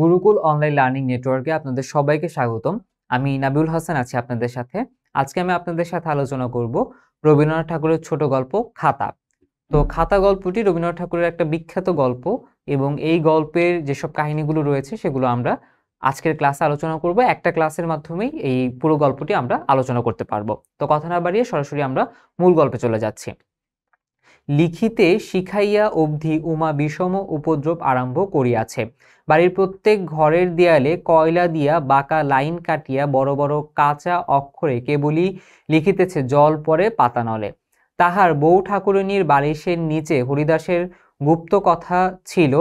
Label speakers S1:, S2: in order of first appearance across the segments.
S1: Gurukul online learning নেটওয়ার্কে আপনাদের সবাইকে স্বাগতম আমি নাবিউল হাসান আছি আপনাদের সাথে আজকে আমি আপনাদের সাথে আলোচনা করব রবীন্দ্রনাথ ঠাকুরের ছোট গল্প খাতা তো খাতা গল্পটি রবীন্দ্রনাথ ঠাকুরের একটা বিখ্যাত গল্প এবং এই গল্পের যেসব কাহিনীগুলো রয়েছে সেগুলো আমরা আজকের ক্লাসে আলোচনা করব একটা ক্লাসের মাধ্যমেই এই পুরো গল্পটি আমরা আলোচনা করতে পারবো তো কথা না বাড়িয়ে সরাসরি আমরা মূল গল্পে চলে যাচ্ছি লিখিতে শিখাইয়া অবধি উমা বিষম উপদ্রব আরম্ভ করিয়াছে বাড়ির প্রত্যেক ঘরের দেয়ালে কয়লা দিয়া বাঁকা লাইন কাটিয়া বড় বড় কাঁচা অক্ষরে কেবলই লিখিতেছে জল পরে পাতানলে তাহার বউ ঠাকুরনীর বালিশের নিচে হরিদাসের গুপ্ত কথা ছিল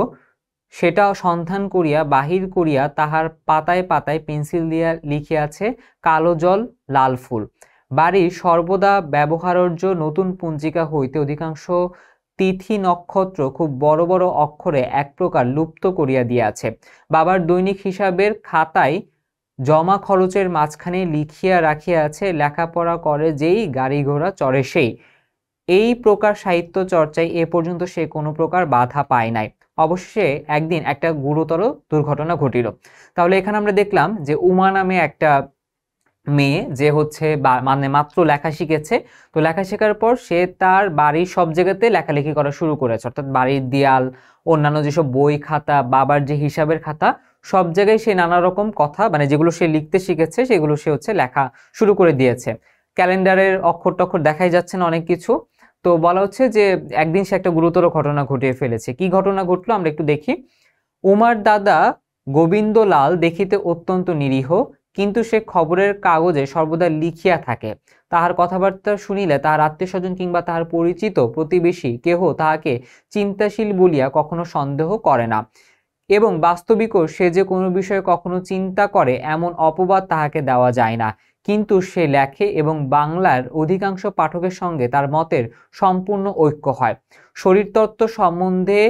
S1: সেটা সন্ধান করিয়া বাহির করিয়া তাহার পাতায় পাতায় পেন্সিল দিয়া লিখিয়াছে কালো জল লাল ফুল বাড়ি সর্বদা ব্যবহারর্য নতুন পঞ্জিকা হইতে অধিকাংশ তিথি নক্ষত্র খুব বড় বড় অক্ষরে এক প্রকার লুপ্ত করিয়া দিয়াছে বাবার দৈনিক হিসাবের খাতায় জমা খরচের মাঝখানে লিখিয়া রাখিয়াছে লেখাপড়া করে যেই গাড়ি ঘোড়া চড়ে সেই এই প্রকার সাহিত্য চর্চায় এ পর্যন্ত সে কোনো প্রকার বাধা পায় নাই অবশ্যই একদিন একটা গুরুতর দুর্ঘটনা ঘটিল তাহলে এখানে আমরা দেখলাম যে উমা নামে একটা মেয়ে যে হচ্ছে মানে মাত্র লেখা শিখেছে তো লেখা শেখার পর সে তার বাড়ির সব জায়গাতে লেখালেখি করা শুরু করেছে অর্থাৎ বাড়ির দেয়াল অন্যান্য যেসব বই খাতা বাবার যে হিসাবের খাতা সব জায়গায় সে নানা রকম কথা মানে যেগুলো সে লিখতে শিখেছে সেগুলো সে হচ্ছে লেখা শুরু করে দিয়েছে ক্যালেন্ডারের অক্ষর টক্ষর দেখাই যাচ্ছে না অনেক কিছু তো বলা হচ্ছে যে একদিন সে একটা গুরুতর ঘটনা ঘটিয়ে ফেলেছে কি ঘটনা ঘটলো আমরা একটু দেখি উমার দাদা গোবিন্দলাল দেখিতে অত্যন্ত নিরীহ কিন্তু সে খবরের কাগজে সর্বদা লিখিয়া থাকে তাহার কথাবার্তা শুনিলে তাহার আত্মীয়স্বজন কিংবা তাহার পরিচিত প্রতিবেশী কেহ তাহাকে চিন্তাশীল বলিয়া কখনো সন্দেহ করে না এবং বাস্তবিকও সে যে কোনো বিষয়ে কখনো চিন্তা করে এমন অপবাদ তাহাকে দেওয়া যায় না কিন্তু সে লেখে এবং বাংলার অধিকাংশ পাঠকের সঙ্গে তার মতের সম্পূর্ণ ঐক্য হয় শরীরতত্ত্ব সম্বন্ধে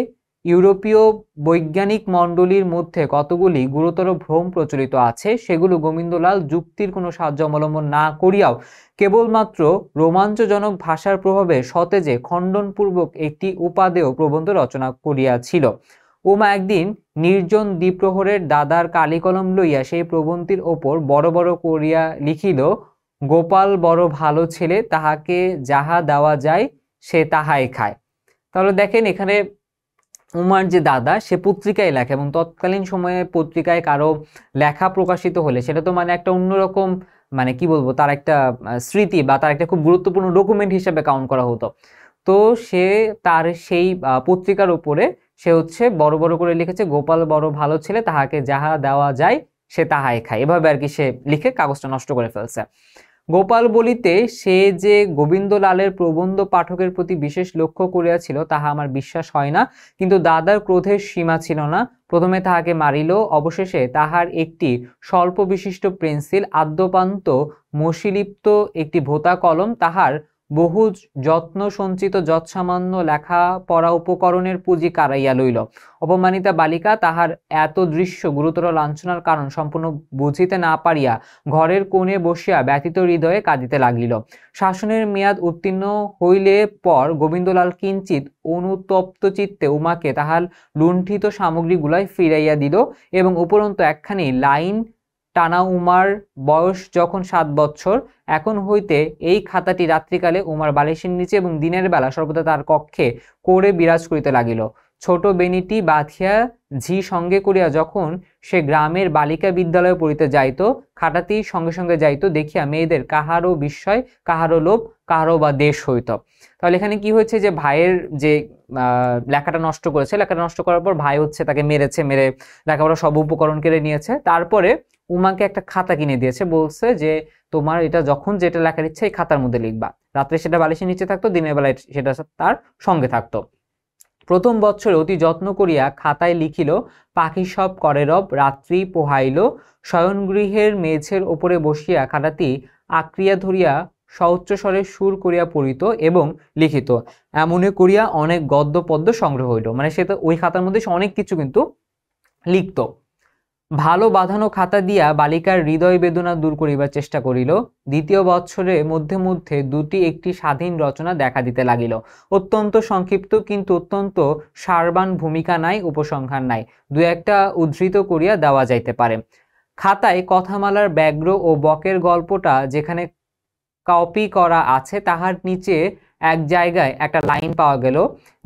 S1: ইউরোপীয় বৈজ্ঞানিক মণ্ডলীর মধ্যে কতগুলি গুরুতর ভ্রম প্রচলিত আছে সেগুলো গোবিন্দলাল যুক্তির কোনো সাহায্য অবলম্বন না করিয়াও কেবলমাত্র রোমাঞ্চজনক ভাষার প্রভাবে সতেজে খণ্ডনপূর্বক একটি উপাদেয় প্রবন্ধ রচনা করিয়াছিল উমা একদিন নির্জন দ্বীপ্রহরের দাদার কালিকলম লইয়া সেই প্রবন্ধীর ওপর বড় বড় করিয়া লিখিল গোপাল বড় ভালো ছেলে তাহাকে যাহা দেওয়া যায় সে তাহাই খায় তাহলে দেখেন এখানে উমার যে দাদা সে পত্রিকায় লেখে এবং তৎকালীন সময়ে পত্রিকায় কারো লেখা প্রকাশিত হলে সেটা তো মানে একটা অন্যরকম মানে কি বলবো তার একটা স্মৃতি বা তার একটা খুব গুরুত্বপূর্ণ ডকুমেন্ট হিসেবে কাউন্ট করা হতো তো সে তার সেই পত্রিকার উপরে সে হচ্ছে বড় বড় করে লিখেছে গোপাল বড় ভালো ছেলে তাহাকে যাহা দেওয়া যায় সে তাহাই খায় এভাবে আর কি সে লিখে কাগজটা নষ্ট করে ফেলছে গোপাল বলিতে সে যে গোবিন্দলালের প্রবন্ধ পাঠকের প্রতি বিশেষ লক্ষ্য করিয়াছিল তাহা আমার বিশ্বাস হয় না কিন্তু দাদার ক্রোধের সীমা ছিল না প্রথমে তাহাকে মারিল অবশেষে তাহার একটি স্বল্প বিশিষ্ট পেন্সিল আদ্যপান্ত মশিলিপ্ত একটি ভোতা কলম তাহার বহু যত্ন সঞ্চিত যৎসামান্য লেখা পড়া উপকরণের পুঁজি কারাইয়া লইল অপমানিতা বালিকা তাহার এত দৃশ্য গুরুতর লাঞ্ছনার কারণ সম্পূর্ণ বুঝিতে না পারিয়া ঘরের কোণে বসিয়া ব্যতীত হৃদয়ে কাঁদিতে লাগিল শাসনের মেয়াদ উত্তীর্ণ হইলে পর গোবিন্দলাল কিঞ্চিত অনুতপ্ত চিত্তে উমাকে তাহার লুণ্ঠিত সামগ্রীগুলাই ফিরাইয়া দিল এবং উপরন্ত একখানি লাইন টানা উমার বয়স যখন সাত বছর এখন হইতে এই খাতাটি রাত্রিকালে উমার বালিশের নিচে এবং দিনের বেলা সর্বদা তার কক্ষে করে বিরাজ করিতে লাগিল ছোট বেনিটি বাঁধিয়া ঝি সঙ্গে করিয়া যখন সে গ্রামের বালিকা বিদ্যালয়ে পড়িতে যাইত খাটাতেই সঙ্গে সঙ্গে যাইত দেখিয়া মেয়েদের কাহারও বিস্ময় কাহারও লোভ কাহারও বা দেশ হইত তাহলে এখানে কি হয়েছে যে ভাইয়ের যে লেখাটা নষ্ট করেছে লেখাটা নষ্ট করার পর ভাই হচ্ছে তাকে মেরেছে মেরে লেখাপড়া সব উপকরণ কেড়ে নিয়েছে তারপরে উমাকে একটা খাতা কিনে দিয়েছে বলছে যে তোমার এটা যখন যেটা লেখার ইচ্ছা এই খাতার মধ্যে লিখবা রাত্রে সেটা বালিশের নিচে থাকতো দিনের বেলায় সেটা তার সঙ্গে থাকতো প্রথম বৎসরে অতি যত্ন করিয়া খাতায় লিখিল পাখি সব করে রব রাত্রি পোহাইল শয়নগৃহের মেঝের ওপরে বসিয়া খাটাতি আক্রিয়া ধরিয়া সউচ্চ স্বরে সুর করিয়া পড়িত এবং লিখিত এমনই করিয়া অনেক গদ্য পদ্য সংগ্রহ হইল মানে সে তো ওই খাতার মধ্যে অনেক কিছু কিন্তু লিখত ভালো বাঁধানো খাতা দিয়া বালিকার হৃদয় বেদনা দূর করিবার চেষ্টা করিল দ্বিতীয় বৎসরে মধ্যে মধ্যে দুটি একটি স্বাধীন রচনা দেখা দিতে লাগিল অত্যন্ত সংক্ষিপ্ত কিন্তু অত্যন্ত সারবান ভূমিকা নাই উপসংহার নাই দু একটা উদ্ধৃত করিয়া দেওয়া যাইতে পারে খাতায় কথামালার ব্যাঘ্র ও বকের গল্পটা যেখানে কপি করা আছে তাহার নিচে এক জায়গায় একটা লাইন পাওয়া গেল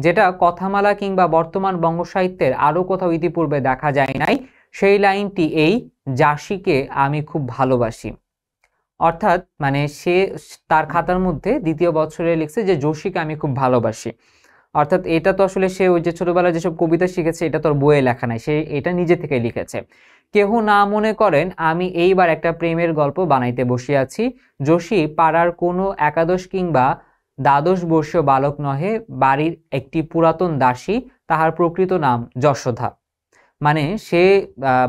S1: যেটা কথামালা কিংবা বর্তমান বঙ্গসাহিত্যের আরও কোথাও ইতিপূর্বে দেখা যায় নাই সেই লাইনটি এই জাসিকে আমি খুব ভালোবাসি অর্থাৎ মানে সে তার খাতার মধ্যে দ্বিতীয় বছরে লিখছে যে জোশীকে আমি খুব ভালোবাসি অর্থাৎ এটা তো আসলে সে ওই যে ছোটোবেলায় যেসব কবিতা শিখেছে এটা তোর বইয়ে লেখা নাই সে এটা নিজে থেকে লিখেছে কেহ না মনে করেন আমি এইবার একটা প্রেমের গল্প বানাইতে বসিয়াছি যোশী পাড়ার কোনো একাদশ কিংবা দ্বাদশ বর্ষীয় বালক নহে বাড়ির একটি পুরাতন দাসী তাহার প্রকৃত নাম যশোধা মানে সে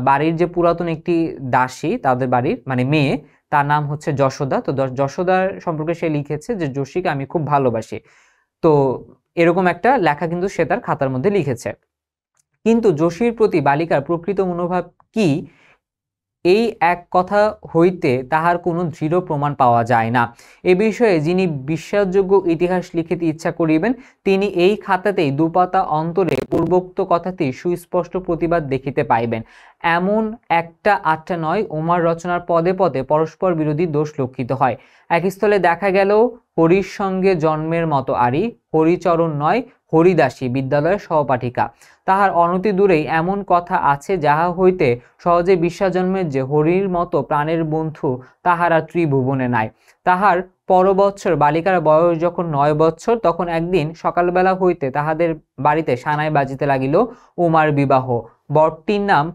S1: বাড়ির যে পুরাতন একটি দাসী তাদের বাড়ির মানে মেয়ে তার নাম হচ্ছে যশোদা তো যশোদার সম্পর্কে সে লিখেছে যে যোশীকে আমি খুব ভালোবাসি তো এরকম একটা লেখা কিন্তু সে তার খাতার মধ্যে লিখেছে কিন্তু যোশীর প্রতি বালিকার প্রকৃত মনোভাব কি এই এক কথা হইতে তাহার কোনো দৃঢ় প্রমাণ পাওয়া যায় না এ বিষয়ে যিনি বিশ্বাসযোগ্য ইতিহাস লিখিতে ইচ্ছা করিবেন তিনি এই খাতাতেই দুপাতা অন্তরে পূর্বোক্ত কথাটি সুস্পষ্ট প্রতিবাদ দেখিতে পাইবেন এমন একটা আটটা নয় ওমার রচনার পদে পদে পরস্পর বিরোধী দোষ লক্ষিত হয় একই স্থলে দেখা গেল হরির সঙ্গে জন্মের মতো আরি হরিচরণ নয় হরিদাসী বিদ্যালয়ের সহপাঠিকা তাহার অনতি দূরেই এমন কথা আছে যাহা হইতে সহজে বিশ্বাজন্মের যে হরির মতো প্রাণের বন্ধু তাহার আর ত্রিভুবনে নাই তাহার পরবৎসর বালিকার বয়স যখন নয় বৎসর তখন একদিন সকালবেলা হইতে তাহাদের বাড়িতে সানায় বাজিতে লাগিল উমার বিবাহ বরটির নাম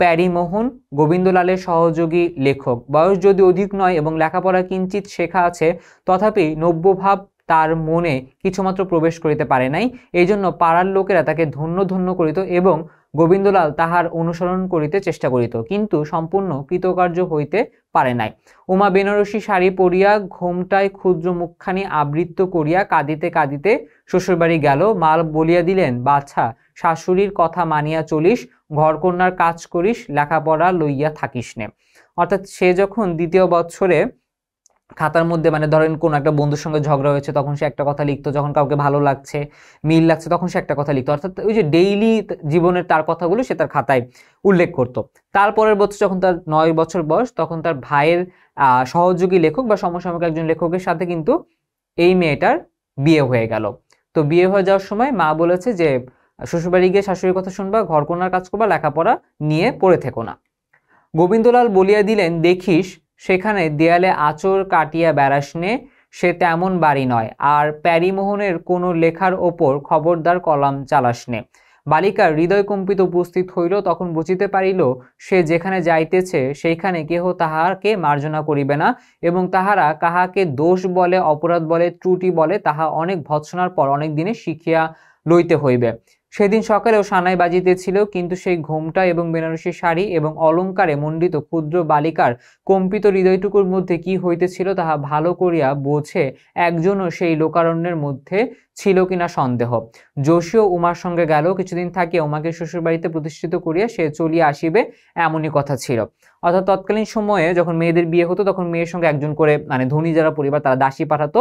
S1: প্যারিমোহন গোবিন্দলালের সহযোগী লেখক বয়স যদি অধিক নয় এবং লেখাপড়া কিঞ্চিত শেখা আছে তথাপি নব্যভাব তার মনে কিছুমাত্র প্রবেশ করিতে পারে নাই এই জন্য পাড়ার লোকেরা তাকে ধন্য ধন্য করিত এবং গোবিন্দলাল তাহার অনুসরণ করিতে চেষ্টা করিত কিন্তু সম্পূর্ণ কৃতকার্য হইতে পারে নাই উমা বেনারসি শাড়ি পরিয়া ঘোমটায় ক্ষুদ্র মুখখানি আবৃত্ত করিয়া কাঁদিতে কাঁদিতে শ্বশুরবাড়ি গেল মাল বলিয়া দিলেন বাছা শাশুড়ির কথা মানিয়া চলিস ঘরকন্যার কাজ করিস লেখাপড়া লইয়া থাকিস নে অর্থাৎ সে যখন দ্বিতীয় বৎসরে খাতার মধ্যে মানে ধরেন কোনো একটা বন্ধুর সঙ্গে ঝগড়া হয়েছে তখন সে একটা কথা লিখতো যখন কাউকে ভালো লাগছে মিল লাগছে তখন সে একটা কথা লিখতো অর্থাৎ ওই যে ডেইলি জীবনের তার কথাগুলো সে তার খাতায় উল্লেখ করত তারপরের বছর যখন তার নয় বছর বয়স তখন তার ভাইয়ের সহযোগী লেখক বা সমসাময়িক একজন লেখকের সাথে কিন্তু এই মেয়েটার বিয়ে হয়ে গেল তো বিয়ে হয়ে যাওয়ার সময় মা বলেছে যে শ্বশুরবাড়ি গিয়ে শাশুড়ির কথা শুনবা ঘরকোনার কাজ করবা লেখাপড়া নিয়ে পড়ে থেকো না গোবিন্দলাল বলিয়া দিলেন দেখিস সেখানে দেয়ালে আচর কাটিয়া বেড়াস সে তেমন বাড়ি নয় আর প্যারিমোহনের কোনো লেখার ওপর খবরদার কলাম চালাসনে বালিকার হৃদয় কম্পিত উপস্থিত হইল তখন বুঝিতে পারিল সে যেখানে যাইতেছে সেইখানে কেহ তাহাকে মার্জনা করিবে না এবং তাহারা কাহাকে দোষ বলে অপরাধ বলে ত্রুটি বলে তাহা অনেক ভৎসনার পর অনেক দিনে শিখিয়া লইতে হইবে সেদিন সকালেও সানাই বাজিতেছিল কিন্তু সেই ঘোমটা এবং বেনারসি শাড়ি এবং অলঙ্কারে মণ্ডিত ক্ষুদ্র বালিকার কম্পিত হৃদয়টুকুর মধ্যে কি হইতেছিল তাহা ভালো করিয়া বোঝে একজনও সেই লোকারণ্যের মধ্যে ছিল কিনা সন্দেহ যোশীও উমার সঙ্গে গেল কিছুদিন থাকে উমাকে শ্বশুরবাড়িতে প্রতিষ্ঠিত করিয়া সে চলিয়া আসিবে এমনই কথা ছিল অর্থাৎ তৎকালীন সময়ে যখন মেয়েদের বিয়ে হতো তখন মেয়ের সঙ্গে একজন করে মানে ধনী যারা পরিবার তারা দাসী পাঠাতো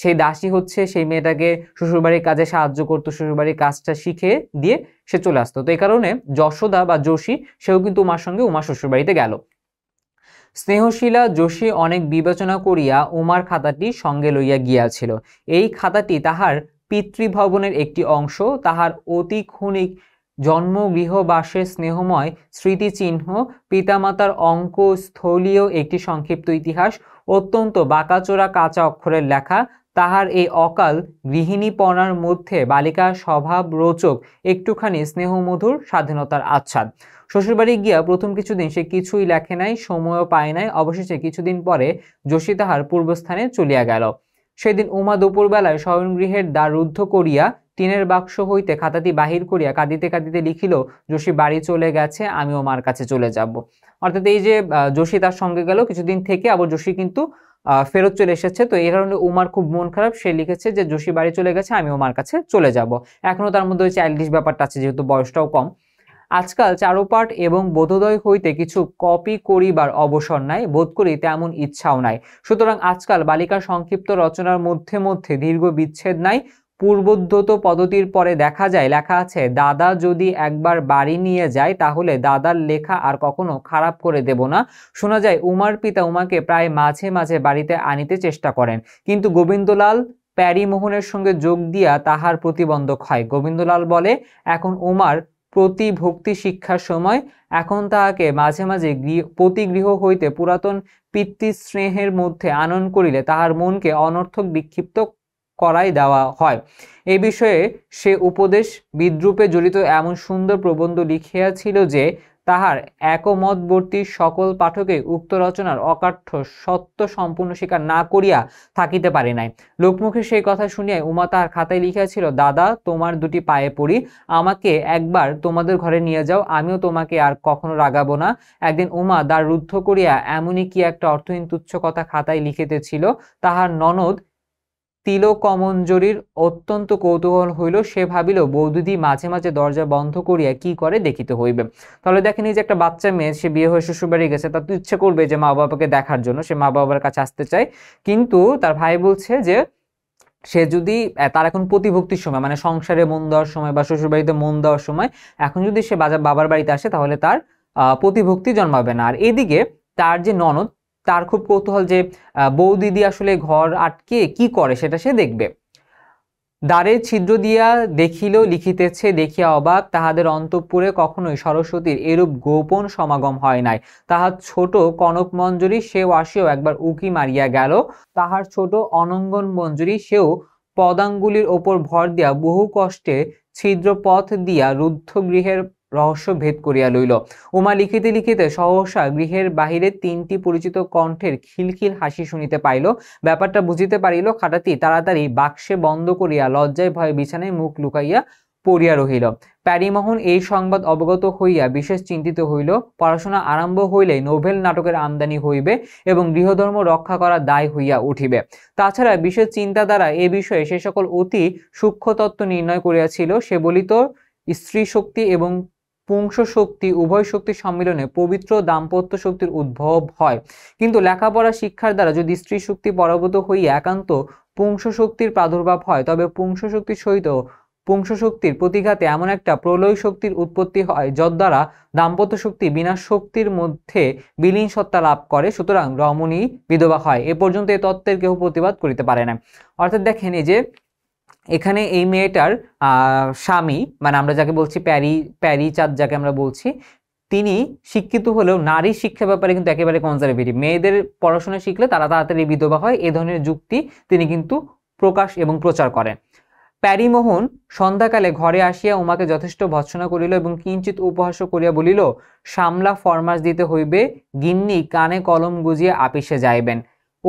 S1: সেই দাসী হচ্ছে সেই মেয়েটাকে শ্বশুরবাড়ির কাজে সাহায্য করতো শ্বশুরবাড়ির কাজটা শিখে দিয়ে সে চলে আসতো তো এই কারণে যশোদা বা যোশী সেও কিন্তু উমার সঙ্গে উমা শ্বশুরবাড়িতে গেল স্নেহশীলা যোশী অনেক বিবেচনা করিয়া উমার খাতাটি সঙ্গে লইয়া গিয়াছিল এই খাতাটি তাহার পিতৃভবনের একটি অংশ তাহার অতি ক্ষণিক জন্মগৃহবাসের স্নেহময় স্মৃতিচিহ্ন পিতামাতার অঙ্ক স্থলীয় একটি সংক্ষিপ্ত ইতিহাস অত্যন্ত বাঁকাচোরা কাঁচা অক্ষরের লেখা তাহার এই অকাল গৃহিণীপনার মধ্যে বালিকা রোচক একটুখানি স্নেহমধুর স্বাধীনতার আচ্ছাদ শ্বশুরবাড়ি গিয়া প্রথম কিছুদিন সে কিছুই লেখে নাই সময়ও পায় নাই অবশেষে কিছুদিন পরে যোশী তাহার পূর্বস্থানে চলিয়া গেল সেদিন উমা দুপুরবেলায় স্বয়ংগৃহের দ্বার রুদ্ধ করিয়া টিনের বাক্স হইতে খাতাটি বাহির করিয়া কাঁদিতে কাঁদিতে লিখিল যোশী বাড়ি চলে গেছে আমিও মার কাছে চলে যাব অর্থাৎ এই যে যোশী তার সঙ্গে গেল কিছুদিন থেকে আবার যোশী কিন্তু ফেরত চলে এসেছে তো এই কারণে উমার খুব মন খারাপ সে লিখেছে যে জোশী বাড়ি চলে গেছে আমি উমার কাছে চলে যাব এখনও তার মধ্যে ওই চাইল্ডিশ ব্যাপারটা আছে যেহেতু বয়সটাও কম আজকাল চারোপাট এবং বোধোদয় হইতে কিছু কপি করিবার অবসর নাই বোধ করি তেমন ইচ্ছাও নাই সুতরাং আজকাল বালিকার সংক্ষিপ্ত রচনার মধ্যে মধ্যে দীর্ঘ বিচ্ছেদ নাই পূর্বোদ্ধত পদ্ধতির পরে দেখা যায় লেখা আছে দাদা যদি একবার বাড়ি নিয়ে যায় তাহলে দাদার লেখা আর কখনো খারাপ করে দেব না শোনা যায় উমার পিতা উমাকে প্রায় মাঝে মাঝে বাড়িতে আনিতে চেষ্টা করেন কিন্তু গোবিন্দলাল প্যারিমোহনের সঙ্গে যোগ দিয়া তাহার প্রতিবন্ধক হয় গোবিন্দলাল বলে এখন উমার প্রতি ভক্তি শিক্ষার সময় এখন তাহাকে মাঝে মাঝে প্রতিগৃহ হইতে পুরাতন পিতৃস্নেহের মধ্যে আনন করিলে তাহার মনকে অনর্থক বিক্ষিপ্ত করাই দেওয়া হয় এ বিষয়ে সে উপদেশ বিদ্রুপে জড়িত এমন সুন্দর প্রবন্ধ লিখিয়াছিল যে তাহার একমতবর্তী সকল পাঠকে উক্ত রচনার অকাঠ্য সত্য সম্পূর্ণ স্বীকার না করিয়া থাকিতে পারে নাই লোকমুখে সেই কথা শুনিয়া উমা তাহার খাতায় লিখিয়াছিল দাদা তোমার দুটি পায়ে পড়ি আমাকে একবার তোমাদের ঘরে নিয়ে যাও আমিও তোমাকে আর কখনো রাগাবো না একদিন উমা দ্বার রুদ্ধ করিয়া এমনই কি একটা অর্থহীন তুচ্ছ কথা খাতায় লিখিতেছিল তাহার ননদ তিলক অমঞ্জরীর অত্যন্ত কৌতূহল হইল সে ভাবিল বৌদিদি মাঝে মাঝে দরজা বন্ধ করিয়া কি করে দেখিতে হইবে তাহলে দেখেন এই যে একটা বাচ্চা মেয়ে সে বিয়ে হয়ে শ্বশুরবাড়ি গেছে তার তো ইচ্ছে করবে যে মা বাবাকে দেখার জন্য সে মা বাবার কাছে আসতে চায় কিন্তু তার ভাই বলছে যে সে যদি তার এখন প্রতিভক্তির সময় মানে সংসারে মন দেওয়ার সময় বা শ্বশুরবাড়িতে মন দেওয়ার সময় এখন যদি সে বাজার বাবার বাড়িতে আসে তাহলে তার প্রতিভক্তি জন্মাবে না আর এদিকে তার যে ননদ তার খুব কৌতূহল যে বউ দিদি আসলে ঘর আটকে কি করে সেটা সে দেখবে দ্বারের ছিদ্র দিয়া দেখিল লিখিতেছে দেখিয়া অবাক তাহাদের অন্তঃপুরে কখনোই সরস্বতীর এরূপ গোপন সমাগম হয় নাই তাহার ছোট কনক মঞ্জুরি সেও আসিয়াও একবার উকি মারিয়া গেল তাহার ছোট অনঙ্গন মঞ্জুরি সেও পদাঙ্গুলির ওপর ভর দিয়া বহু কষ্টে ছিদ্র পথ দিয়া রুদ্ধগৃহের রহস্য ভেদ করিয়া লইল উমা লিখিতে লিখিতে সহসা গৃহের বাহিরে তিনটি পরিচিত কণ্ঠের খিলখিল হাসি শুনিতে পাইল ব্যাপারটা বুঝিতে পারিল খাটাতি তাড়াতাড়ি বাক্সে বন্ধ করিয়া লজ্জায় ভয়ে বিছানায় মুখ লুকাইয়া পড়িয়া রহিল প্যারিমোহন এই সংবাদ অবগত হইয়া বিশেষ চিন্তিত হইল পড়াশোনা আরম্ভ হইলে নোভেল নাটকের আমদানি হইবে এবং গৃহধর্ম রক্ষা করা দায় হইয়া উঠিবে তাছাড়া বিশেষ চিন্তা দ্বারা এ বিষয়ে সে সকল অতি সূক্ষ্মতত্ত্ব নির্ণয় করিয়াছিল সে বলিত স্ত্রী শক্তি এবং পুংস শক্তি উভয় শক্তির সম্মিলনে পবিত্র দাম্পত্য শক্তির উদ্ভব হয় কিন্তু লেখাপড়া শিক্ষার দ্বারা যদি স্ত্রী শক্তি পরাভূত হইয়া একান্ত পুংস শক্তির প্রাদুর্ভাব হয় তবে পুংস শক্তির সহিত পুংস শক্তির প্রতিঘাতে এমন একটা প্রলয় শক্তির উৎপত্তি হয় যদ্বারা দাম্পত্য শক্তি বিনা শক্তির মধ্যে বিলীন সত্তা লাভ করে সুতরাং রমণী বিধবা হয় এ পর্যন্ত এই তত্ত্বের কেউ প্রতিবাদ করিতে পারে না অর্থাৎ দেখেন এই যে এখানে এই মেয়েটার স্বামী মানে আমরা যাকে বলছি প্যারি প্যারি চাঁদ যাকে আমরা বলছি তিনি শিক্ষিত হলেও নারী শিক্ষা ব্যাপারে কিন্তু একেবারে কনজারভেটিভ মেয়েদের পড়াশোনা শিখলে তারা তাড়াতাড়ি বিধবা হয় এ ধরনের যুক্তি তিনি কিন্তু প্রকাশ এবং প্রচার করেন প্যারিমোহন সন্ধ্যাকালে ঘরে আসিয়া উমাকে যথেষ্ট ভৎসনা করিল এবং কিঞ্চিত উপহাস করিয়া বলিল সামলা ফরমাস দিতে হইবে গিন্নি কানে কলম গুজিয়া আপিসে যাইবেন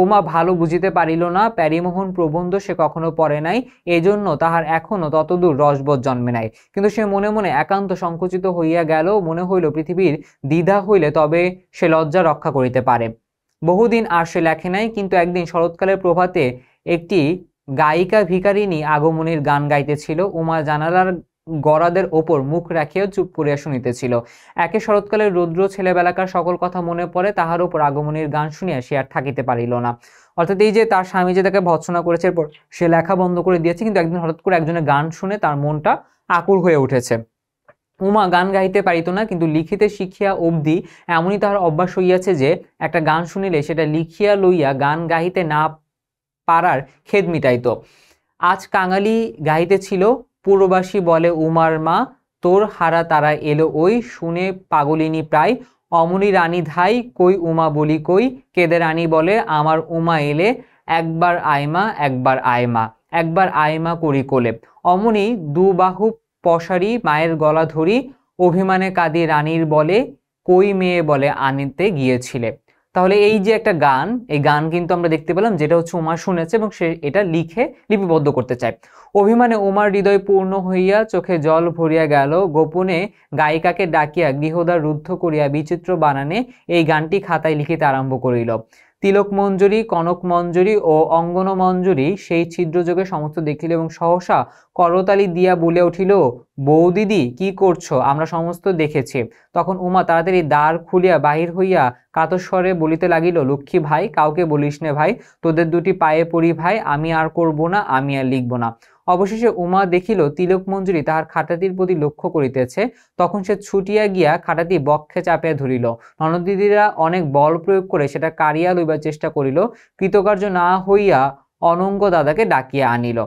S1: উমা ভালো বুঝিতে পারিল না প্যারিমোহন প্রবন্ধ সে কখনো পড়ে নাই এজন্য তাহার এখনও ততদূর রসবোধ জন্মে নাই কিন্তু সে মনে মনে একান্ত সংকুচিত হইয়া গেল মনে হইল পৃথিবীর দ্বিধা হইলে তবে সে লজ্জা রক্ষা করিতে পারে বহুদিন আর সে লেখে নাই কিন্তু একদিন শরৎকালের প্রভাতে একটি গায়িকা ভিকারিনী আগমনের গান গাইতেছিল উমা জানালার গরাদের ওপর মুখ রাখিয়া চুপ করিয়া শুনিতেছিল একে শরৎকালের রৌদ্র ছেলেবেলাকার সকল কথা মনে পড়ে তাহার উপর আগমনীর গান শুনিয়া সে আর থাকিতে পারিল না অর্থাৎ এই যে তার স্বামী যে তাকে ভৎসনা করেছে এরপর সে লেখা বন্ধ করে দিয়েছে কিন্তু একদিন হঠাৎ করে একজনের গান শুনে তার মনটা আকুর হয়ে উঠেছে উমা গান গাইতে পারিত না কিন্তু লিখিতে শিখিয়া অবধি এমনই তাহার অভ্যাস হইয়াছে যে একটা গান শুনিলে সেটা লিখিয়া লইয়া গান গাইতে না পারার খেদ মিটাইত আজ কাঙালি গাইতেছিল পুরবাসী বলে উমার মা তোর হারা তারা এলো ওই শুনে পাগলিনী প্রায় অমনি রানী ধাই কই উমা বলি কই কেদে রানী বলে আমার উমা এলে একবার আয়মা একবার আয়মা একবার আয়মা করি কোলে অমনি দুবাহু পশারি মায়ের গলা ধরি অভিমানে কাঁদি রানীর বলে কই মেয়ে বলে আনিতে গিয়েছিলে তাহলে এই যে একটা গান এই গান কিন্তু আমরা দেখতে পেলাম যেটা হচ্ছে উমা শুনেছে এবং সে এটা লিখে লিপিবদ্ধ করতে চায় অভিমানে উমার হৃদয় পূর্ণ হইয়া চোখে জল ভরিয়া গেল গোপনে গায়িকাকে ডাকিয়া গৃহদার রুদ্ধ করিয়া বিচিত্র বানানে এই গানটি খাতায় লিখিতে আরম্ভ করিল তিলক মঞ্জুরি কনক মঞ্জুরি ও অঙ্গন মঞ্জুরি সেই ছিদ্রযোগে সমস্ত দেখিল এবং সহসা করতালি দিয়া বলে উঠিল বৌ দিদি কি করছো আমরা সমস্ত দেখেছি তখন উমা তাড়াতাড়ি দ্বার খুলিয়া বাহির হইয়া কাতস্বরে বলিতে লাগিল লক্ষ্মী ভাই কাউকে বলিস নে ভাই তোদের দুটি পায়ে পড়ি ভাই আমি আর করব না আমি আর লিখব না অবশেষে উমা দেখিল তিলকমঞ্জুরি তাহার খাটাটির প্রতি লক্ষ্য করিতেছে তখন সে ছুটিয়া গিয়া খাটাটি বক্ষে চাপিয়া ধরিল ননদিদিরা অনেক বল প্রয়োগ করে সেটা কারিয়া লইবার চেষ্টা করিল কৃতকার্য না হইয়া অনঙ্গ দাদাকে ডাকিয়া আনিল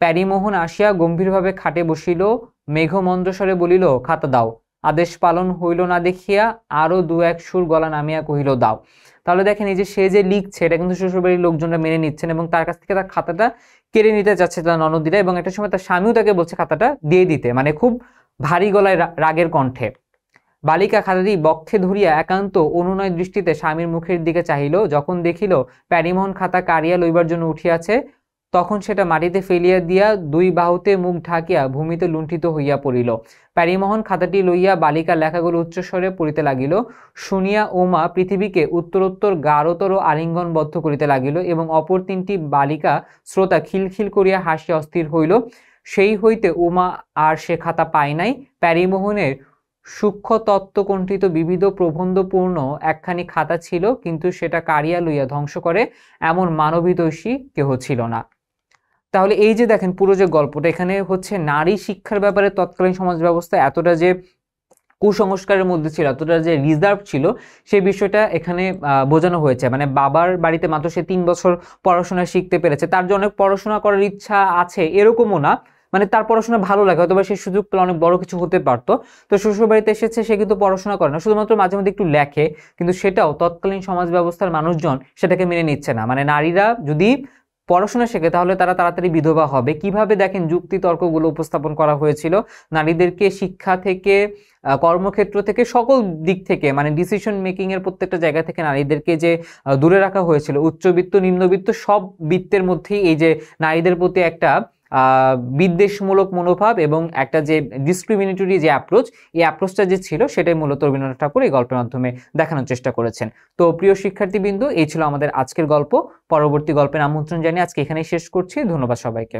S1: প্যারিমোহন আসিয়া গম্ভীরভাবে খাটে বসিল স্বরে বলিল খাতা দাও আদেশ পালন হইল না দেখিয়া আরও দু এক সুর গলা নামিয়া কহিল দাও তাহলে দেখেন এই যে সে যে লিখছে এটা কিন্তু শ্বশুরবাড়ির লোকজনরা মেনে নিচ্ছেন এবং তার কাছ থেকে তার খাতাটা কেড়ে নিতে চাচ্ছে তার ননদিরা এবং একটা সময় তার স্বামীও তাকে বলছে খাতাটা দিয়ে দিতে মানে খুব ভারী গলায় রাগের কণ্ঠে বালিকা খাতাটি বক্ষে ধরিয়া একান্ত অনুনয় দৃষ্টিতে স্বামীর মুখের দিকে চাহিল যখন দেখিল প্যারিমোহন খাতা কারিয়া লইবার জন্য উঠিয়াছে তখন সেটা মাটিতে ফেলিয়া দিয়া দুই বাহুতে মুখ ঢাকিয়া ভূমিতে লুণ্ঠিত হইয়া পড়িল প্যারিমোহন খাতাটি লইয়া বালিকা লেখাগুলো উচ্চস্বরে পড়িতে লাগিল শুনিয়া উমা পৃথিবীকে উত্তরোত্তর গাঢ়তর আলিঙ্গনবদ্ধ করিতে লাগিল এবং অপর তিনটি বালিকা শ্রোতা খিলখিল করিয়া হাসিয়া অস্থির হইল সেই হইতে উমা আর সে খাতা পায় নাই প্যারিমোহনের সূক্ষ্ম তত্ত্বকণ্ঠিত বিবিধ প্রবন্ধপূর্ণ একখানি খাতা ছিল কিন্তু সেটা কারিয়া লইয়া ধ্বংস করে এমন মানবিতৈষী কেহ ছিল না তাহলে এই যে দেখেন পুরো যে গল্পটা এখানে হচ্ছে নারী শিক্ষার ব্যাপারে তৎকালীন সমাজ ব্যবস্থা এতটা যে কুসংস্কারের মধ্যে ছিল এতটা যে রিজার্ভ ছিল সেই বিষয়টা এখানে বোঝানো হয়েছে মানে বাবার বাড়িতে মাত্র সে তিন বছর পড়াশোনা শিখতে পেরেছে তার জন্য অনেক পড়াশোনা করার ইচ্ছা আছে এরকমও না মানে তার পড়াশোনা ভালো লাগে অথবা সেই সুযোগ পেলে অনেক বড় কিছু হতে পারতো তো শ্বশুর বাড়িতে এসেছে সে কিন্তু পড়াশোনা করে না শুধুমাত্র মাঝে মধ্যে একটু লেখে কিন্তু সেটাও তৎকালীন সমাজ ব্যবস্থার মানুষজন সেটাকে মেনে নিচ্ছে না মানে নারীরা যদি পড়াশোনা শেখে তাহলে তারা তাড়াতাড়ি বিধবা হবে কিভাবে দেখেন যুক্তি তর্কগুলো উপস্থাপন করা হয়েছিল নারীদেরকে শিক্ষা থেকে কর্মক্ষেত্র থেকে সকল দিক থেকে মানে ডিসিশন মেকিংয়ের প্রত্যেকটা জায়গা থেকে নারীদেরকে যে দূরে রাখা হয়েছিল উচ্চবিত্ত নিম্নবিত্ত সব বৃত্তের মধ্যেই এই যে নারীদের প্রতি একটা বিদ্বেষমূলক মনোভাব এবং একটা যে ডিসক্রিমিনেটরি যে অ্যাপ্রোচ এই অ্যাপ্রোচটা যে ছিল সেটাই মূলত রবীন্দ্রনাথ ঠাকুর এই গল্পের মাধ্যমে দেখানোর চেষ্টা করেছেন তো প্রিয় শিক্ষার্থীবৃন্দ এই ছিল আমাদের আজকের গল্প পরবর্তী গল্পের আমন্ত্রণ জানিয়ে আজকে এখানেই শেষ করছি ধন্যবাদ সবাইকে